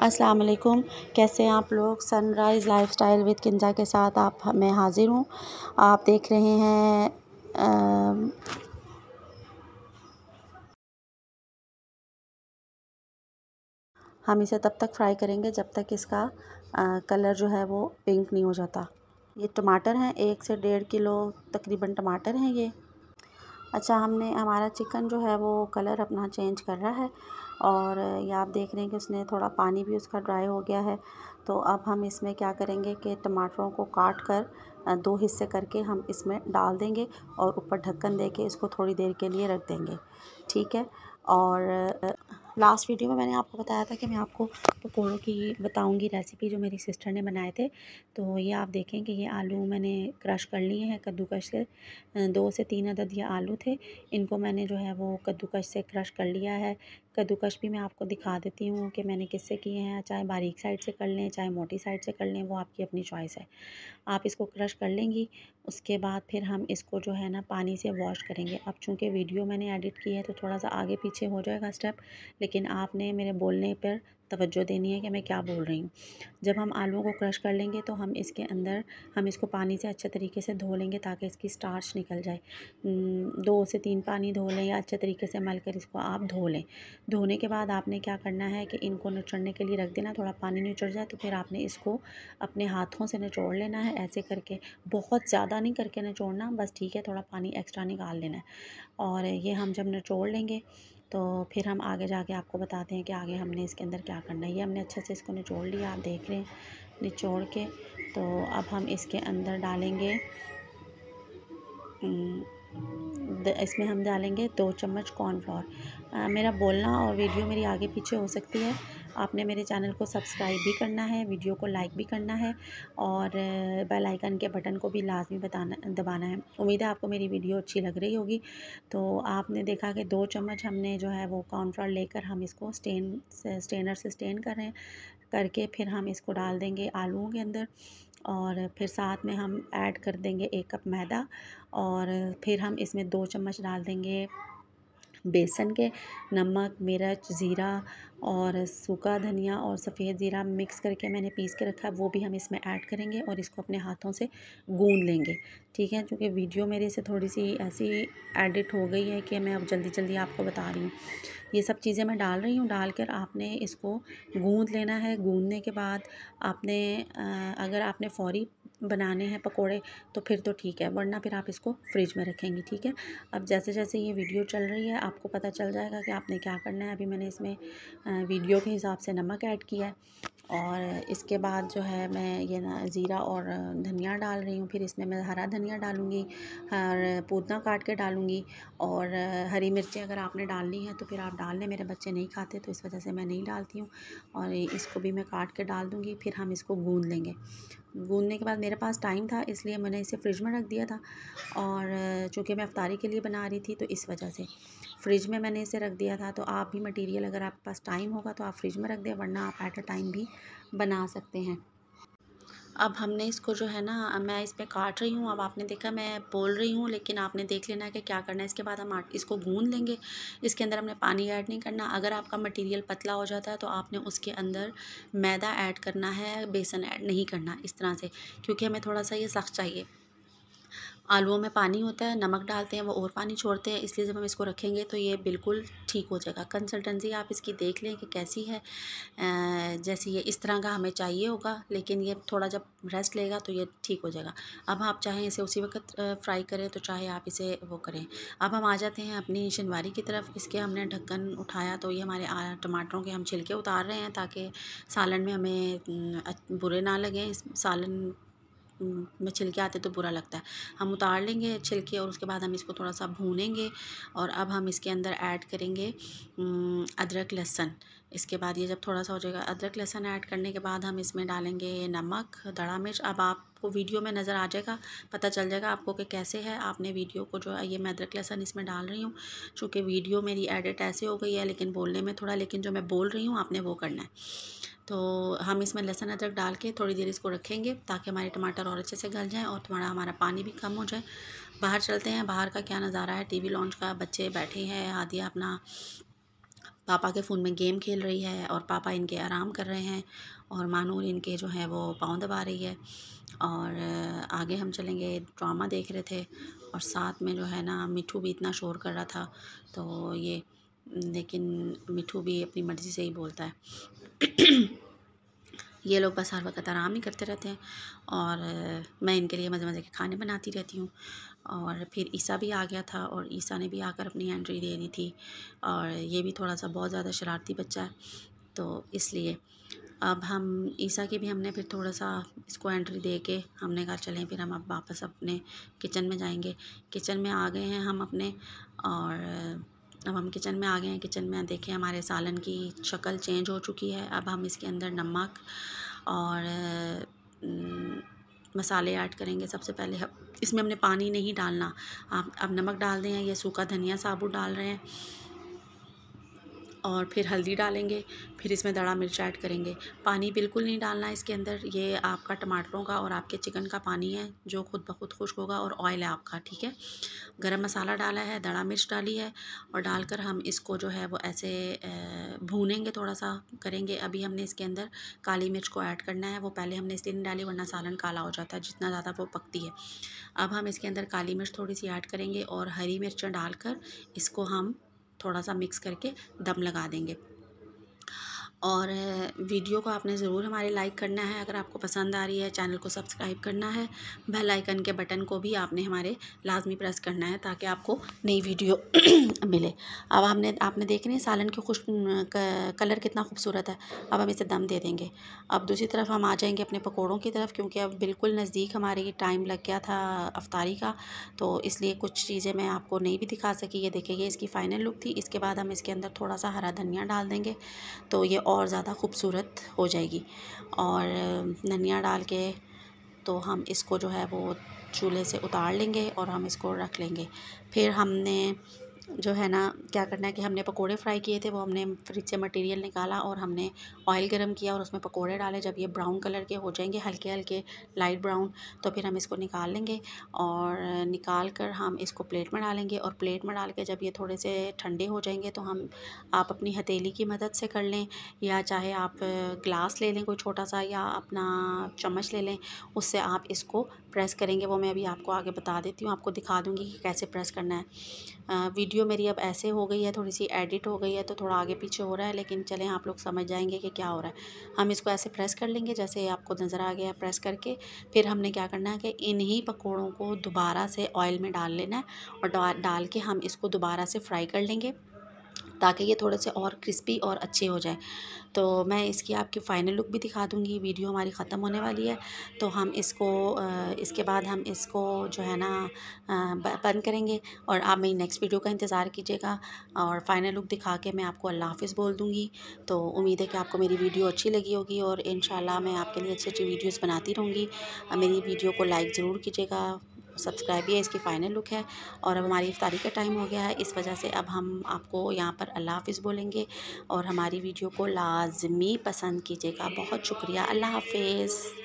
अस्सलाम वालेकुम कैसे हैं आप लोग सनराइज़ लाइफस्टाइल विद किंजा के साथ आप मैं हाज़िर हूँ आप देख रहे हैं आ, हम इसे तब तक फ्राई करेंगे जब तक इसका आ, कलर जो है वो पिंक नहीं हो जाता ये टमाटर हैं एक से डेढ़ किलो तकरीबन टमाटर हैं ये अच्छा हमने हमारा चिकन जो है वो कलर अपना चेंज कर रहा है और ये आप देख रहे हैं कि उसने थोड़ा पानी भी उसका ड्राई हो गया है तो अब हम इसमें क्या करेंगे कि टमाटरों को काट कर दो हिस्से करके हम इसमें डाल देंगे और ऊपर ढक्कन दे के इसको थोड़ी देर के लिए रख देंगे ठीक है और लास्ट वीडियो में मैंने आपको बताया था कि मैं आपको पकौड़ों की बताऊंगी रेसिपी जो मेरी सिस्टर ने बनाए थे तो ये आप देखें कि ये आलू मैंने क्रश कर लिए हैं कद्दूकश से दो से तीन अदद ये आलू थे इनको मैंने जो है वो कद्दूकश से क्रश कर लिया है कद्दूकश भी मैं आपको दिखा देती हूँ कि मैंने किससे किए हैं चाहे बारीक साइड से कर लें चाहे मोटी साइड से कर लें वो आपकी अपनी चॉइस है आप इसको क्रश कर लेंगी उसके बाद फिर हम इसको जो है ना पानी से वॉश करेंगे अब चूँकि वीडियो मैंने एडिट की है तो थोड़ा सा आगे पीछे हो जाएगा स्टेप लेकिन आपने मेरे बोलने पर तवज्जो देनी है कि मैं क्या बोल रही हूँ जब हम आलुओं को क्रश कर लेंगे तो हम इसके अंदर हम इसको पानी से अच्छे तरीके से धो लेंगे ताकि इसकी स्टार्च निकल जाए दो से तीन पानी धो लें या अच्छे तरीके से मल कर इसको आप धो लें धोने के बाद आपने क्या करना है कि इनको निचड़ने के लिए रख देना थोड़ा पानी निचड़ जाए तो फिर आपने इसको अपने हाथों से निचोड़ लेना है ऐसे करके बहुत ज़्यादा नहीं करके निचोड़ना बस ठीक है थोड़ा पानी एक्स्ट्रा निकाल लेना है और ये हम जब निचोड़ लेंगे तो फिर हम आगे जाके आपको बताते हैं कि आगे हमने इसके अंदर क्या करना है ये हमने अच्छे से इसको निचोड़ लिया आप देख रहे हैं निचोड़ के तो अब हम इसके अंदर डालेंगे हम्म, इसमें हम डालेंगे दो चम्मच कॉर्नफ्लोर मेरा बोलना और वीडियो मेरी आगे पीछे हो सकती है आपने मेरे चैनल को सब्सक्राइब भी करना है वीडियो को लाइक भी करना है और बेल आइकन के बटन को भी लाजमी बताना दबाना है उम्मीद है आपको मेरी वीडियो अच्छी लग रही होगी तो आपने देखा कि दो चम्मच हमने जो है वो कॉर्नफ्लोर लेकर हम इसको स्टेन स्टेनर से स्टेन कर रहे हैं करके फिर हम इसको डाल देंगे आलूओं के अंदर और फिर साथ में हम ऐड कर देंगे एक कप मैदा और फिर हम इसमें दो चम्मच डाल देंगे बेसन के नमक मिर्च ज़ीरा और सूखा धनिया और सफ़ेद ज़ीरा मिक्स करके मैंने पीस के रखा है वो भी हम इसमें ऐड करेंगे और इसको अपने हाथों से गून लेंगे ठीक है क्योंकि वीडियो मेरे से थोड़ी सी ऐसी एडिट हो गई है कि मैं अब जल्दी जल्दी आपको बता रही हूँ ये सब चीज़ें मैं डाल रही हूँ डाल कर आपने इसको गूँध लेना है गूँधने के बाद आपने अगर आपने फौरी बनाने हैं पकोड़े तो फिर तो ठीक है वरना फिर आप इसको फ्रिज में रखेंगी ठीक है अब जैसे जैसे ये वीडियो चल रही है आपको पता चल जाएगा कि आपने क्या करना है अभी मैंने इसमें वीडियो के हिसाब से नमक ऐड किया है और इसके बाद जो है मैं ये ना ज़ीरा और धनिया डाल रही हूँ फिर इसमें मैं हरा धनिया डालूँगी और पुदना काट के डालूँगी और हरी मिर्ची अगर आपने डालनी है तो फिर आप डाल लें मेरे बच्चे नहीं खाते तो इस वजह से मैं नहीं डालती हूँ और इसको भी मैं काट के डाल दूँगी फिर हम इसको गूँध लेंगे गूँधने के बाद मेरे पास टाइम था इसलिए मैंने इसे फ्रिज में रख दिया था और चूँकि मैं अफ्तारी के लिए बना रही थी तो इस वजह से फ्रिज में मैंने इसे रख दिया था तो आप भी मटेरियल अगर आपके पास टाइम होगा तो आप फ्रिज में रख दें वरना आप एट अ टाइम भी बना सकते हैं अब हमने इसको जो है ना मैं इस पर काट रही हूँ अब आपने देखा मैं बोल रही हूँ लेकिन आपने देख लेना है कि क्या करना है इसके बाद हम इसको गूंद लेंगे इसके अंदर हमने पानी ऐड नहीं करना अगर आपका मटेरियल पतला हो जाता है तो आपने उसके अंदर मैदा ऐड करना है बेसन ऐड नहीं करना इस तरह से क्योंकि हमें थोड़ा सा ये सख्त चाहिए आलूओं में पानी होता है नमक डालते हैं वो और पानी छोड़ते हैं इसलिए जब हम इसको रखेंगे तो ये बिल्कुल ठीक हो जाएगा कंसल्टेंसी आप इसकी देख लें कि कैसी है जैसे ये इस तरह का हमें चाहिए होगा लेकिन ये थोड़ा जब रेस्ट लेगा तो ये ठीक हो जाएगा अब आप चाहें इसे उसी वक्त फ्राई करें तो चाहे आप इसे वो करें अब हम आ जाते हैं अपनी शनवारी की तरफ इसके हमने ढक्कन उठाया तो ये हमारे टमाटरों के हम छिलके उतार रहे हैं ताकि सालन में हमें बुरे ना लगें सालन में हम्म, छिलके आते तो बुरा लगता है हम उतार लेंगे छिलके और उसके बाद हम इसको थोड़ा सा भूनेंगे और अब हम इसके अंदर ऐड करेंगे हम्म, अदरक लहसुन इसके बाद ये जब थोड़ा सा हो जाएगा अदरक लहसुन ऐड करने के बाद हम इसमें डालेंगे नमक दड़ा मिर्च अब आपको वीडियो में नज़र आ जाएगा पता चल जाएगा आपको कि कैसे है आपने वीडियो को जो है ये मैं अदरक लहसुन इसमें डाल रही हूँ चूँकि वीडियो मेरी एडिट ऐसे हो गई है लेकिन बोलने में थोड़ा लेकिन जो मैं बोल रही हूँ आपने वो करना है तो हम इसमें लहसुन अदरक डाल के थोड़ी देर इसको रखेंगे ताकि हमारे टमाटर और अच्छे से गल जाएँ और थोड़ा हमारा पानी भी कम हो जाए बाहर चलते हैं बाहर का क्या नज़ारा है टीवी लॉन्च का बच्चे बैठे हैं आदि अपना पापा के फ़ोन में गेम खेल रही है और पापा इनके आराम कर रहे हैं और मानूर इनके जो है वो पाँव दबा रही है और आगे हम चलेंगे ड्रामा देख रहे थे और साथ में जो है ना मिठू भी इतना शोर कर रहा था तो ये लेकिन मिठू भी अपनी मर्ज़ी से ही बोलता है ये लोग बस हर वक्त आराम ही करते रहते हैं और मैं इनके लिए मज़े मज़े के खाने बनाती रहती हूँ और फिर ईसा भी आ गया था और ईसा ने भी आकर अपनी एंट्री दे दी थी और ये भी थोड़ा सा बहुत ज़्यादा शरारती बच्चा है तो इसलिए अब हम ईसा की भी हमने फिर थोड़ा सा इसको एंट्री दे के हमने कहा चलें फिर हम अब वापस अपने किचन में जाएंगे किचन में आ गए हैं हम अपने और अब हम किचन में आ गए हैं किचन में देखें हमारे सालन की शक्ल चेंज हो चुकी है अब हम इसके अंदर नमक और मसाले ऐड करेंगे सबसे पहले इसमें हमने पानी नहीं डालना आप अब नमक डाल दें या सूखा धनिया साबुत डाल रहे हैं और फिर हल्दी डालेंगे फिर इसमें दड़ा मिर्च ऐड करेंगे पानी बिल्कुल नहीं डालना है इसके अंदर ये आपका टमाटरों का और आपके चिकन का पानी है जो खुद ब खुद खुश्क होगा और ऑयल है आपका ठीक है गरम मसाला डाला है दड़ा मिर्च डाली है और डालकर हम इसको जो है वो ऐसे भूनेंगे थोड़ा सा करेंगे अभी हमने इसके अंदर काली मिर्च को ऐड करना है वो पहले हमने इसलिए नहीं डाली वरना सालन काला हो जाता है जितना ज़्यादा वो पकती है अब हम इसके अंदर काली मिर्च थोड़ी सी ऐड करेंगे और हरी मिर्च डालकर इसको हम थोड़ा सा मिक्स करके दम लगा देंगे और वीडियो को आपने ज़रूर हमारे लाइक करना है अगर आपको पसंद आ रही है चैनल को सब्सक्राइब करना है बेल आइकन के बटन को भी आपने हमारे लाजमी प्रेस करना है ताकि आपको नई वीडियो मिले अब हमने आपने देख रहे हैं सालन की खुश कलर कितना खूबसूरत है अब हम इसे दम दे देंगे अब दूसरी तरफ हम आ जाएंगे अपने पकौड़ों की तरफ क्योंकि अब बिल्कुल नज़दीक हमारे टाइम लग गया था अफ्तारी का तो इसलिए कुछ चीज़ें मैं आपको नहीं भी दिखा सकी ये देखेंगे इसकी फ़ाइनल लुक थी इसके बाद हम इसके अंदर थोड़ा सा हरा धनिया डाल देंगे तो ये और ज़्यादा खूबसूरत हो जाएगी और धनिया डाल के तो हम इसको जो है वो चूल्हे से उतार लेंगे और हम इसको रख लेंगे फिर हमने जो है ना क्या करना है कि हमने पकोड़े फ्राई किए थे वो हमने फ्रिज से मटेरियल निकाला और हमने ऑयल गरम किया और उसमें पकोड़े डाले जब ये ब्राउन कलर के हो जाएंगे हल्के हल्के लाइट ब्राउन तो फिर हम इसको निकाल लेंगे और निकाल कर हम इसको प्लेट में डालेंगे और प्लेट में डाल के जब ये थोड़े से ठंडे हो जाएंगे तो हम आप अपनी हथेली की मदद से कर लें या चाहे आप ग्लास ले लें कोई छोटा सा या अपना चम्मच ले लें उससे आप इसको प्रेस करेंगे वो मैं अभी आपको आगे बता देती हूँ आपको दिखा दूँगी कि कैसे प्रेस करना है वीडियो वीडियो मेरी अब ऐसे हो गई है थोड़ी सी एडिट हो गई है तो थोड़ा आगे पीछे हो रहा है लेकिन चलें आप लोग समझ जाएंगे कि क्या हो रहा है हम इसको ऐसे प्रेस कर लेंगे जैसे आपको नज़र आ गया प्रेस करके फिर हमने क्या करना है कि इन्हीं पकौड़ों को दोबारा से ऑयल में डाल लेना है और डाल के हम इसको दोबारा से फ्राई कर लेंगे ताकि ये थोड़े से और क्रिस्पी और अच्छे हो जाए तो मैं इसकी आपकी फ़ाइनल लुक भी दिखा दूँगी वीडियो हमारी ख़त्म होने वाली है तो हम इसको इसके बाद हम इसको जो है ना बंद करेंगे और आप मेरी नेक्स्ट वीडियो का इंतज़ार कीजिएगा और फाइनल लुक दिखा के मैं आपको अल्लाह हाफिज़ बोल दूँगी तो उम्मीद है कि आपको मेरी वीडियो अच्छी लगी होगी और इन मैं आपके लिए अच्छी अच्छी वीडियोज़ बनाती रहूँगी मेरी वीडियो को लाइक ज़रूर कीजिएगा सब्सक्राइब ये इसकी फ़ाइनल लुक है और अब हमारी इफ्तारी का टाइम हो गया है इस वजह से अब हम आपको यहाँ पर अल्लाह हाफिज़ बोलेंगे और हमारी वीडियो को लाजमी पसंद कीजिएगा बहुत शुक्रिया अल्लाह हाफिज़